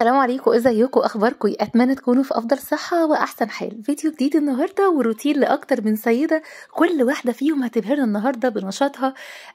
السلام عليكم ازيكم اخباركم اتمنى تكونوا في افضل صحه واحسن حال فيديو جديد النهارده وروتين لاكتر من سيده كل واحده فيهم هتبهرنا النهارده بنشاطها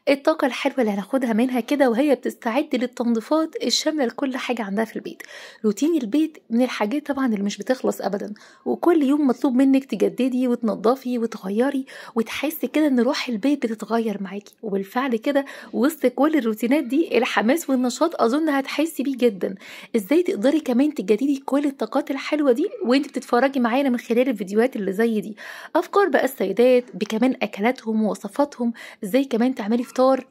الطاقه الحلوه اللي هناخدها منها كده وهي بتستعد للتنظيفات الشامله لكل حاجه عندها في البيت روتين البيت من الحاجات طبعا اللي مش بتخلص ابدا وكل يوم مطلوب منك تجددي وتنظفي وتغيري وتحسي كده ان روح البيت بتتغير معاكي وبالفعل كده وسط كل الروتينات دي الحماس والنشاط اظن هتحسي بيه جدا ازاي تقدري كمان تجددي كل الطاقات الحلوه دي وانت بتتفرجي معانا من خلال الفيديوهات اللي زي دي افكار بقى السيدات بكمان اكلاتهم ووصفاتهم ازاي كمان تعملي فطار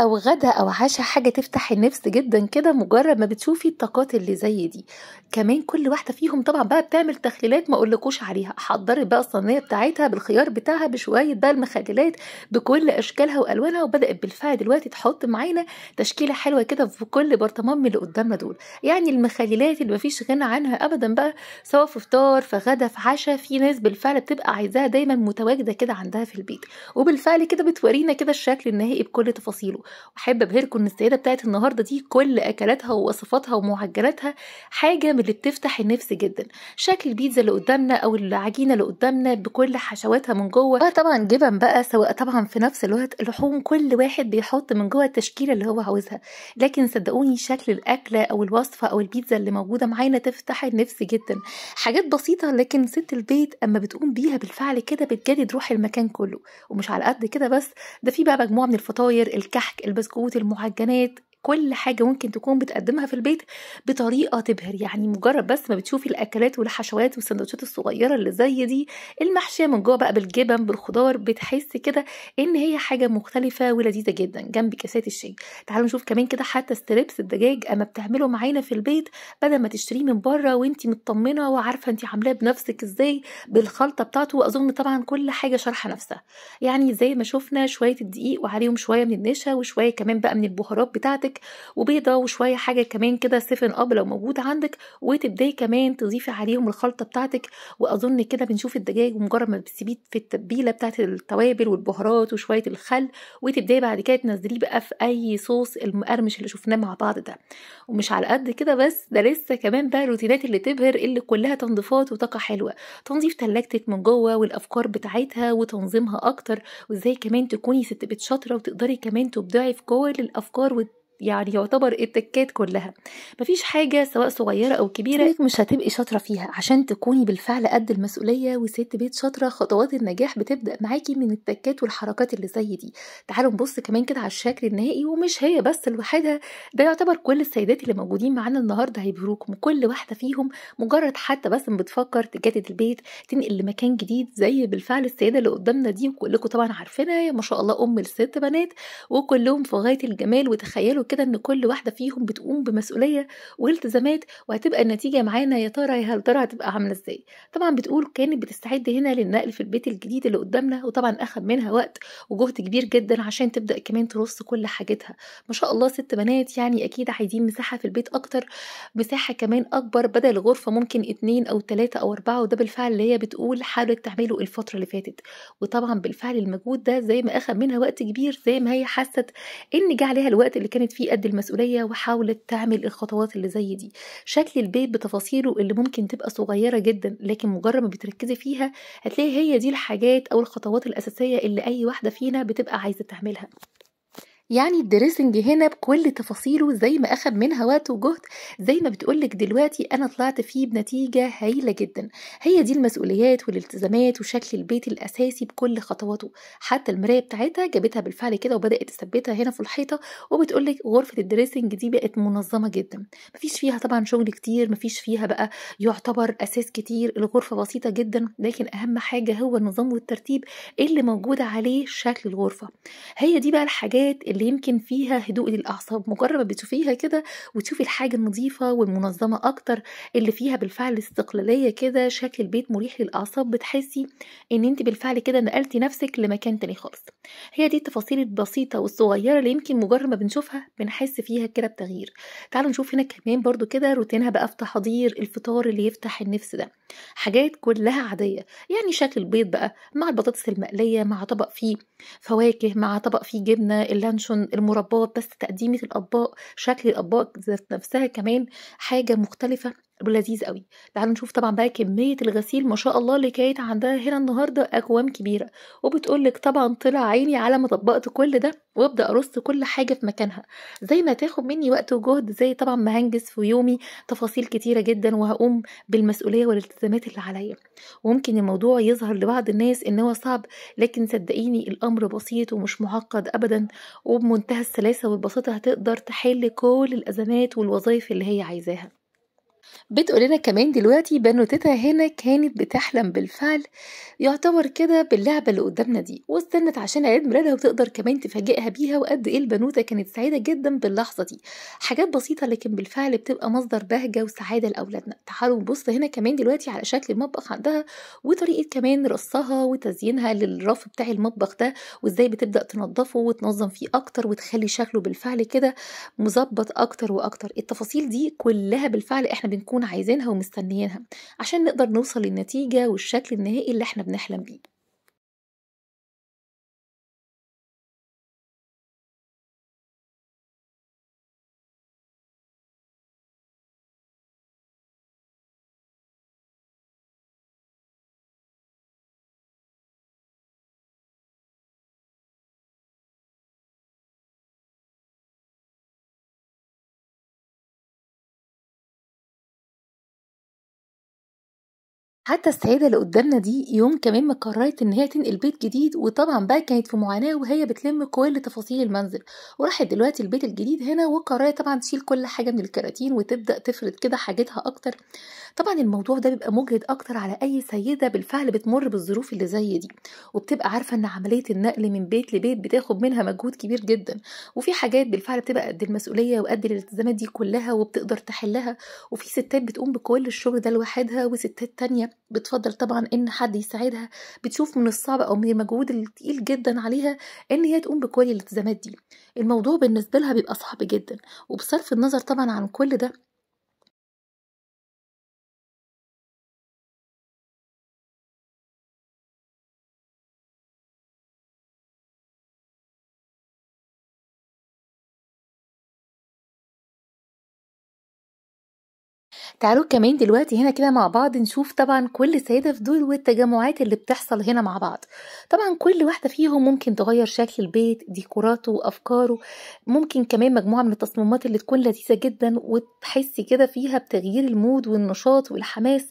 او غدا او عشاء حاجه تفتح النفس جدا كده مجرد ما بتشوفي الطاقات اللي زي دي كمان كل واحده فيهم طبعا بقى بتعمل تخليلات ما اقولكوش عليها حضرت بقى الصينيه بتاعتها بالخيار بتاعها بشويه بقى المخللات بكل اشكالها والوانها وبدات بالفعل دلوقتي تحط معانا تشكيله حلوه كده في كل برطمان من اللي قدامنا دول يعني المخللات اللي مفيش غنى عنها ابدا بقى سواء في فطار في غدا في عشاء في ناس بالفعل بتبقى عايزاها دايما متواجده كده عندها في البيت وبالفعل كده بتورينا كده الشكل النهائي بكل تفاصيله واحب ابهركم ان السيده بتاعت النهارده دي كل اكلاتها ووصفاتها ومعجناتها حاجه من اللي بتفتح النفس جدا شكل البيتزا اللي قدامنا او العجينه اللي قدامنا بكل حشواتها من جوه طبعا جبن بقى سواء طبعا في نفس الوقت لحوم كل واحد بيحط من جوه التشكيله اللي هو عاوزها لكن صدقوني شكل الاكله او الوصفه او البيتزا اللي موجوده معانا تفتح النفس جدا حاجات بسيطه لكن ست البيت اما بتقوم بيها بالفعل كده بتجدد روح المكان كله ومش على قد كده بس ده في بقى مجموعه من الفطاير الكحك الضحك البسكوت المعجنات كل حاجة ممكن تكون بتقدمها في البيت بطريقة تبهر يعني مجرد بس ما بتشوفي الأكلات والحشوات والسندوتشات الصغيرة اللي زي دي المحشية من جوه بقى بالجبن بالخضار بتحسي كده إن هي حاجة مختلفة ولذيذة جدا جنب كاسات الشاي تعالوا نشوف كمان كده حتى ستريبس الدجاج أما بتعمله معانا في البيت بدل ما تشتريه من بره وانت مطمنة وعارفة انت عاملاه بنفسك ازاي بالخلطة بتاعته وأظن طبعا كل حاجة شارحة نفسها يعني زي ما شفنا شوية الدقيق وعليهم شوية من النشا وشوية كمان بقى من البهارات بتاعتك عندك وبيضه وشويه حاجه كمان كده سيفن اب لو موجود عندك وتبداي كمان تضيفي عليهم الخلطه بتاعتك واظن كده بنشوف الدجاج ومجرد ما بتسيبيه في التتبيله بتاعت التوابل والبهارات وشويه الخل وتبداي بعد كده تنزليه بقى في اي صوص المقرمش اللي شفناه مع بعض ده ومش على قد كده بس ده لسه كمان بقى الروتينات اللي تبهر اللي كلها تنظيفات وطاقه حلوه تنظيف تلاجتك من جوه والافكار بتاعتها وتنظيمها اكتر وازاي كمان تكوني ست بيت شاطره وتقدري كمان تبدعي في كل الافكار يعني يعتبر التكات كلها مفيش حاجة سواء صغيرة أو كبيرة مش هتبقي شاطرة فيها عشان تكوني بالفعل قد المسؤولية وست بيت شاطرة خطوات النجاح بتبدأ معاكي من التكات والحركات اللي زي دي تعالوا نبص كمان كده على الشكل النهائي ومش هي بس لوحدها ده يعتبر كل السيدات اللي موجودين معانا النهاردة هيبهروكم وكل واحدة فيهم مجرد حتى بس بتفكر تجدد البيت تنقل لمكان جديد زي بالفعل السيدة اللي قدامنا دي وكلكم طبعا عارفينها ما شاء الله أم لست بنات وكلهم في غاية الجمال وتخيلوا كده ان كل واحده فيهم بتقوم بمسؤوليه والتزامات وهتبقى النتيجه معانا يا ترى يا هل ترى هتبقى عامله ازاي طبعا بتقول كانت بتستعد هنا للنقل في البيت الجديد اللي قدامنا وطبعا اخذ منها وقت وجهد كبير جدا عشان تبدا كمان ترص كل حاجتها ما شاء الله ست بنات يعني اكيد عايزين مساحه في البيت اكتر مساحه كمان اكبر بدل الغرفه ممكن اتنين او تلاته او اربعه وده بالفعل اللي هي بتقول حاولت تعمله الفتره اللي فاتت وطبعا بالفعل المجهود ده زي ما اخذ منها وقت كبير زي ما هي حست ان جه عليها الوقت اللي كانت فيه في قد المسؤولية وحاولت تعمل الخطوات اللي زي دي شكل البيت بتفاصيله اللي ممكن تبقى صغيرة جدا لكن مجرد ما بتركزي فيها هتلاقي هي دي الحاجات أو الخطوات الأساسية اللي أي واحدة فينا بتبقى عايزة تعملها يعني الدريسنج هنا بكل تفاصيله زي ما أخد منها وقت وجهد زي ما بتقولك دلوقتي أنا طلعت فيه بنتيجة هايلة جدا هي دي المسؤوليات والالتزامات وشكل البيت الأساسي بكل خطواته حتى المراية بتاعتها جابتها بالفعل كده وبدأت تثبتها هنا في الحيطة وبتقولك غرفة الدريسنج دي بقت منظمة جدا مفيش فيها طبعا شغل كتير مفيش فيها بقى يعتبر أساس كتير الغرفة بسيطة جدا لكن أهم حاجة هو النظام والترتيب اللي موجود عليه شكل الغرفة هي دي بقى الحاجات اللي اللي يمكن فيها هدوء للاعصاب مجرد ما بتشوفيها كده وتشوفي الحاجه النظيفه والمنظمه اكتر اللي فيها بالفعل استقلاليه كده شكل البيت مريح للاعصاب بتحسي ان انت بالفعل كده نقلتي نفسك لمكان تاني خالص هي دي التفاصيل البسيطه والصغيره اللي يمكن مجرد ما بنشوفها بنحس فيها كده بتغيير تعالوا نشوف هنا كمان برضو كده روتينها بقى في تحضير الفطار اللي يفتح النفس ده حاجات كلها عاديه يعني شكل البيض بقى مع البطاطس المقليه مع طبق فيه فواكه مع طبق فيه جبنه اللانشون المربات بس تقديمه الاطباق شكل الاطباق ذات نفسها كمان حاجه مختلفه لذيذ قوي تعالوا نشوف طبعا بقى كميه الغسيل ما شاء الله اللي كانت عندها هنا النهارده اكوام كبيره وبتقول لك طبعا طلع عيني على ما طبقت كل ده وابدا ارص كل حاجه في مكانها زي ما تاخد مني وقت وجهد زي طبعا ما هنجز في يومي تفاصيل كتيره جدا وهقوم بالمسؤوليه والالتزامات اللي عليا وممكن الموضوع يظهر لبعض الناس ان هو صعب لكن صدقيني الامر بسيط ومش معقد ابدا وبمنتهى السلاسه والبساطه هتقدر تحل كل الازمات والوظائف اللي هي عايزاها بتقول لنا كمان دلوقتي بانو تيتا هنا كانت بتحلم بالفعل يعتبر كده باللعبة اللي قدامنا دي واستنت عشان عيد ميلادها وتقدر كمان تفاجئها بيها وقد ايه البنوتة كانت سعيدة جدا باللحظة دي حاجات بسيطة لكن بالفعل بتبقى مصدر بهجة وسعادة لأولادنا تعالوا نبص هنا كمان دلوقتي على شكل المطبخ عندها وطريقة كمان رصها وتزيينها للرف بتاع المطبخ ده وازاي بتبدأ تنظفه وتنظم فيه أكتر وتخلي شكله بالفعل كده مظبط أكتر وأكتر التفاصيل دي كلها بالفعل احنا بنكون عايزينها ومستنيينها عشان نقدر نوصل للنتيجة والشكل النهائي اللي احنا بنحلم بيه حتى السيدة اللي قدامنا دي يوم كمان ما قررت إن هي تنقل بيت جديد وطبعا بقى كانت في معاناة وهي بتلم كل تفاصيل المنزل وراحت دلوقتي البيت الجديد هنا وقررت طبعا تشيل كل حاجة من الكراتين وتبدأ تفرد كده حاجتها أكتر طبعا الموضوع ده بيبقى مجهد أكتر على أي سيدة بالفعل بتمر بالظروف اللي زي دي وبتبقى عارفة إن عملية النقل من بيت لبيت بتاخد منها مجهود كبير جدا وفي حاجات بالفعل بتبقى قد المسؤولية وقد الالتزامات دي كلها وبتقدر تحلها وفي ستات بتقوم بكل الشغل ده لوحدها وستات تانية بتفضل طبعا ان حد يساعدها بتشوف من الصعب او من المجهود الثقيل جدا عليها ان هي تقوم بكل الالتزامات دي الموضوع بالنسبه لها بيبقى صعب جدا وبصرف النظر طبعا عن كل ده تعالوا كمان دلوقتي هنا كده مع بعض نشوف طبعا كل سيدة في دول والتجمعات اللي بتحصل هنا مع بعض طبعا كل واحدة فيهم ممكن تغير شكل البيت ديكوراته وأفكاره ممكن كمان مجموعة من التصميمات اللي تكون لذيذة جدا وتحسي كده فيها بتغيير المود والنشاط والحماس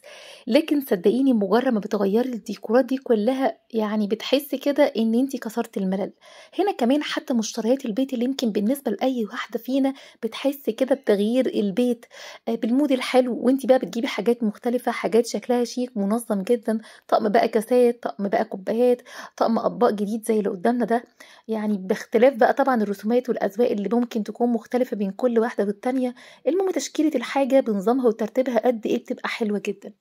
لكن صدقيني مجرد ما بتغيري الديكورات دي كلها يعني بتحسي كده ان انت كسرت الملل هنا كمان حتى مشتريات البيت اللي يمكن بالنسبة لأي واحدة فينا بتحس كده بتغيير البيت آه، بالمود الحلو وانت بقى بتجيبي حاجات مختلفة حاجات شكلها شيك منظم جدا طقم بقى كاسات طقم بقى كوبايات طقم أطباق جديد زي اللي قدامنا ده يعني باختلاف بقى طبعا الرسومات والأذواق اللي ممكن تكون مختلفة بين كل واحدة والتانية المهم تشكيلة الحاجة بنظامها وترتيبها قد ايه بتبقى حلوة جدا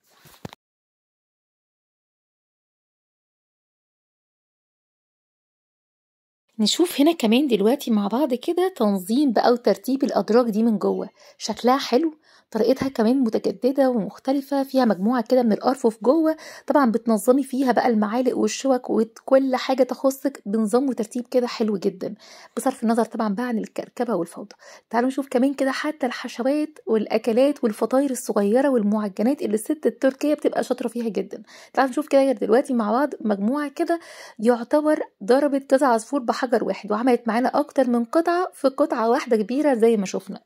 نشوف هنا كمان دلوقتي مع بعض كده تنظيم بقى وترتيب الأدراج دي من جوه شكلها حلو طريقتها كمان متجدده ومختلفه فيها مجموعه كده من الارفف جوه طبعا بتنظمي فيها بقى المعالق والشوك وكل حاجه تخصك بنظام وترتيب كده حلو جدا بصرف النظر طبعا بقى عن الكركبه والفوضى تعالوا نشوف كمان كده حتى الحشوات والاكلات والفطاير الصغيره والمعجنات اللي الست التركيه بتبقى شاطره فيها جدا تعالوا نشوف كده دلوقتي مع بعض مجموعه كده يعتبر ضربت كذا عصفور بحجر واحد وعملت معانا اكتر من قطعه في قطعه واحده كبيره زي ما شفنا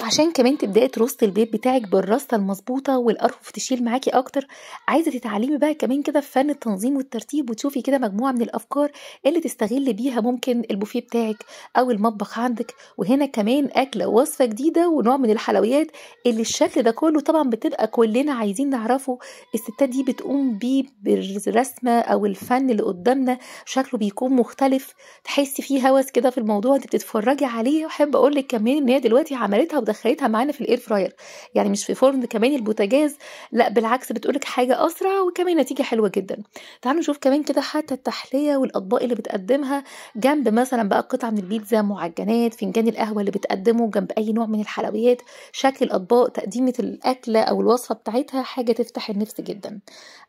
عشان كمان تبداي ترصي البيت بتاعك بالرصه المظبوطه والارفف تشيل معاكي اكتر عايزه تتعلمي بقى كمان كده في فن التنظيم والترتيب وتشوفي كده مجموعه من الافكار اللي تستغلي بيها ممكن البوفيه بتاعك او المطبخ عندك وهنا كمان اكله وصفه جديده ونوع من الحلويات اللي الشكل ده كله طبعا بتبقى كلنا عايزين نعرفه الستات دي بتقوم بيه بالرسمه او الفن اللي قدامنا شكله بيكون مختلف تحسي فيه هوس كده في الموضوع انت بتتفرجي عليه واحب اقول لك كمان ان هي دلوقتي عملتها ودخلتها معانا في الاير فراير يعني مش في فرن كمان البوتاجاز لا بالعكس بتقولك حاجه اسرع وكمان نتيجه حلوه جدا تعالوا نشوف كمان كده حتى التحليه والاطباق اللي بتقدمها جنب مثلا بقى قطعه من البيتزا معجنات فنجان القهوه اللي بتقدمه جنب اي نوع من الحلويات شكل الاطباق تقديمه الاكله او الوصفه بتاعتها حاجه تفتح النفس جدا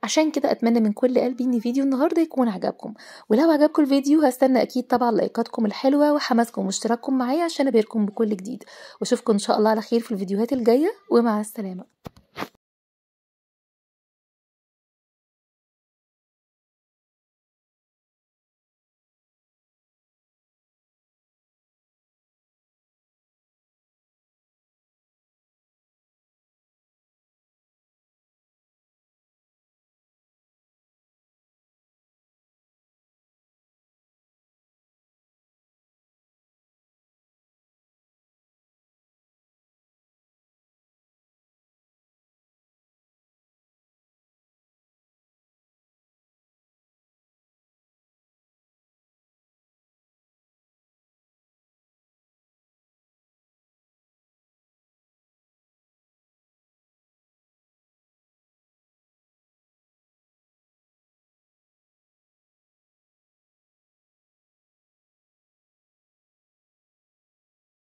عشان كده اتمنى من كل قلبي ان فيديو النهارده يكون عجبكم ولو عجبكم الفيديو هستنى اكيد طبعا لايكاتكم الحلوه وحماسكم واشتراككم معايا عشان ابهركم بكل جديد واشوفكم إن شاء الله على خير في الفيديوهات الجاية ومع السلامة